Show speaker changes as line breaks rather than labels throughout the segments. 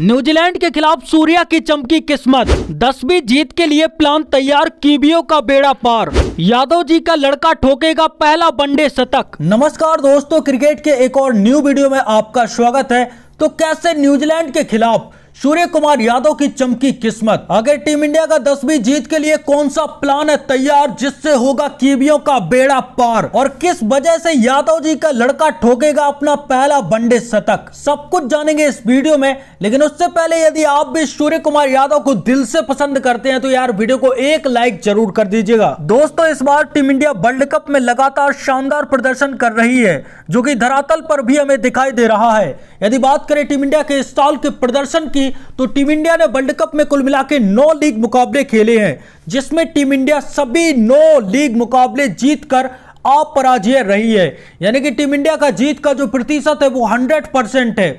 New Zealand के खिलाफ सूर्या की चमकी किस्मत दसवीं जीत के लिए प्लान तैयार कीबियो का बेड़ा पार यादव जी का लड़का ठोकेगा पहला वनडे शतक नमस्कार दोस्तों क्रिकेट के एक और न्यू वीडियो में आपका स्वागत है तो कैसे न्यूजीलैंड के खिलाफ सूर्य कुमार यादव की चमकी किस्मत अगर टीम इंडिया का दसवीं जीत के लिए कौन सा प्लान है तैयार जिससे होगा कीवियों का बेड़ा पार और किस वजह से यादव जी का लड़का ठोकेगा अपना पहला वनडे शतक सब कुछ जानेंगे इस वीडियो में लेकिन उससे पहले यदि आप भी सूर्य कुमार यादव को दिल से पसंद करते हैं तो यार वीडियो को एक लाइक जरूर कर दीजिएगा दोस्तों इस बार टीम इंडिया वर्ल्ड कप में लगातार शानदार प्रदर्शन कर रही है जो की धरातल पर भी हमें दिखाई दे रहा है यदि बात करें टीम इंडिया के इस के प्रदर्शन की की तो टीम इंडिया ने वर्ल्ड कप में कुल मिला के नौ लीग मुकाबले खेले हैं जिसमें टीम इंडिया सभी नौ लीग मुकाबले जीतकर अपराजय रही है यानी कि टीम इंडिया का जीत का जो प्रतिशत है वो हंड्रेड परसेंट है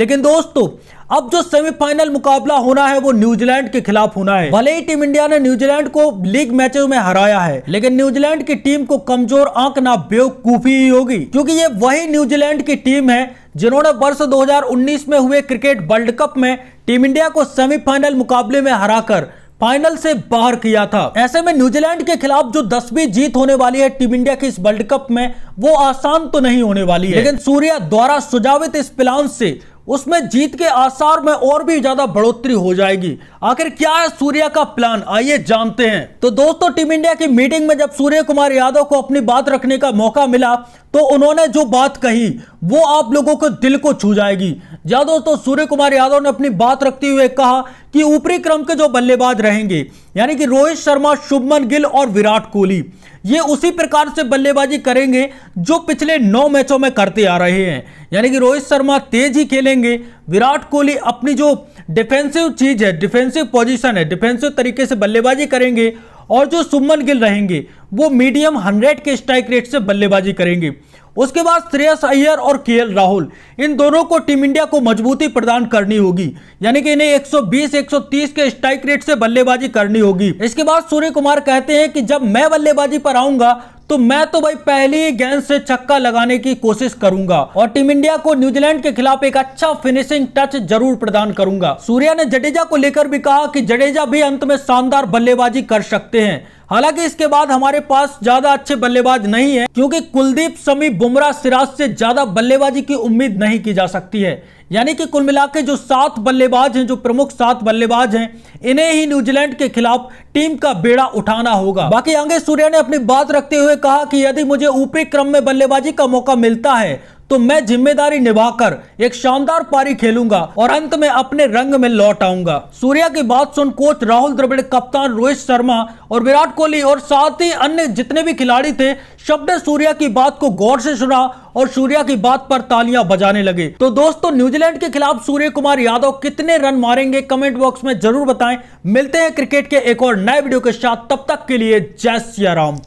लेकिन दोस्तों अब जो सेमीफाइनल मुकाबला होना है वो न्यूजीलैंड के खिलाफ होना है भले ही टीम इंडिया ने न्यूजीलैंड को लीग मैचों में हराया है लेकिन न्यूजीलैंड की टीम को कमजोर आंकना बेवकूफी ही होगी क्योंकि ये वही न्यूजीलैंड की टीम है जिन्होंने वर्ष 2019 में हुए क्रिकेट वर्ल्ड कप में टीम इंडिया को सेमीफाइनल मुकाबले में हराकर फाइनल से बाहर किया था ऐसे में न्यूजीलैंड के खिलाफ जो दसवीं जीत होने वाली है टीम इंडिया की इस वर्ल्ड कप में वो आसान तो नहीं होने वाली है लेकिन सूर्या द्वारा सुझावित इस प्लान से उसमें जीत के आसार में और भी ज्यादा बढ़ोतरी हो जाएगी आखिर क्या है सूर्या का प्लान आइए जानते हैं तो दोस्तों टीम इंडिया की मीटिंग में जब सूर्य कुमार यादव को अपनी बात रखने का मौका मिला तो उन्होंने जो बात कही वो आप लोगों को दिल को छू जाएगी या दोस्तों सूर्य कुमार यादव ने अपनी बात रखते हुए कहा कि ऊपरी क्रम के जो बल्लेबाज रहेंगे यानी कि रोहित शर्मा शुभमन गिल और विराट कोहली ये उसी प्रकार से बल्लेबाजी करेंगे जो पिछले नौ मैचों में करते आ रहे हैं यानी कि रोहित शर्मा तेज ही खेलेंगे विराट कोहली अपनी जो डिफेंसिव चीज़ है डिफेंसिव पोजिशन है डिफेंसिव तरीके से बल्लेबाजी करेंगे और जो सुमन गिल रहेंगे वो मीडियम हंड्रेड के स्ट्राइक रेट से बल्लेबाजी करेंगे उसके बाद श्रेयस अय्यर और के राहुल इन दोनों को टीम इंडिया को मजबूती प्रदान करनी होगी यानी कि इन्हें 120 130 के स्ट्राइक रेट से बल्लेबाजी करनी होगी इसके बाद सूर्य कुमार कहते हैं कि जब मैं बल्लेबाजी पर आऊंगा तो मैं तो भाई पहले ही गेंद से छक्का लगाने की कोशिश करूंगा और टीम इंडिया को न्यूजीलैंड के खिलाफ एक अच्छा फिनिशिंग टच जरूर प्रदान करूंगा सूर्या ने जडेजा को लेकर भी कहा कि जडेजा भी अंत में शानदार बल्लेबाजी कर सकते हैं हालांकि इसके बाद हमारे पास ज्यादा अच्छे बल्लेबाज नहीं है क्योंकि कुलदीप समी बुमराह सिराज से ज्यादा बल्लेबाजी की उम्मीद नहीं की जा सकती है यानी कि कुल मिला जो सात बल्लेबाज हैं जो प्रमुख सात बल्लेबाज हैं इन्हें ही न्यूजीलैंड के खिलाफ टीम का बेड़ा उठाना होगा बाकी अंगे सूर्या ने अपनी बात रखते हुए कहा कि यदि मुझे ऊपरी क्रम में बल्लेबाजी का मौका मिलता है तो मैं जिम्मेदारी निभाकर एक शानदार पारी खेलूंगा और अंत में अपने रंग में लौट आऊंगा सूर्या की बात सुन कोच राहुल द्रविड़ कप्तान रोहित शर्मा और विराट कोहली और साथ ही अन्य जितने भी खिलाड़ी थे शब्द सूर्या की बात को गौर से सुना और सूर्या की बात पर तालियां बजाने लगे तो दोस्तों न्यूजीलैंड के खिलाफ सूर्य कुमार यादव कितने रन मारेंगे कमेंट बॉक्स में जरूर बताएं मिलते हैं क्रिकेट के एक और नए वीडियो के साथ तब तक के लिए जय सिया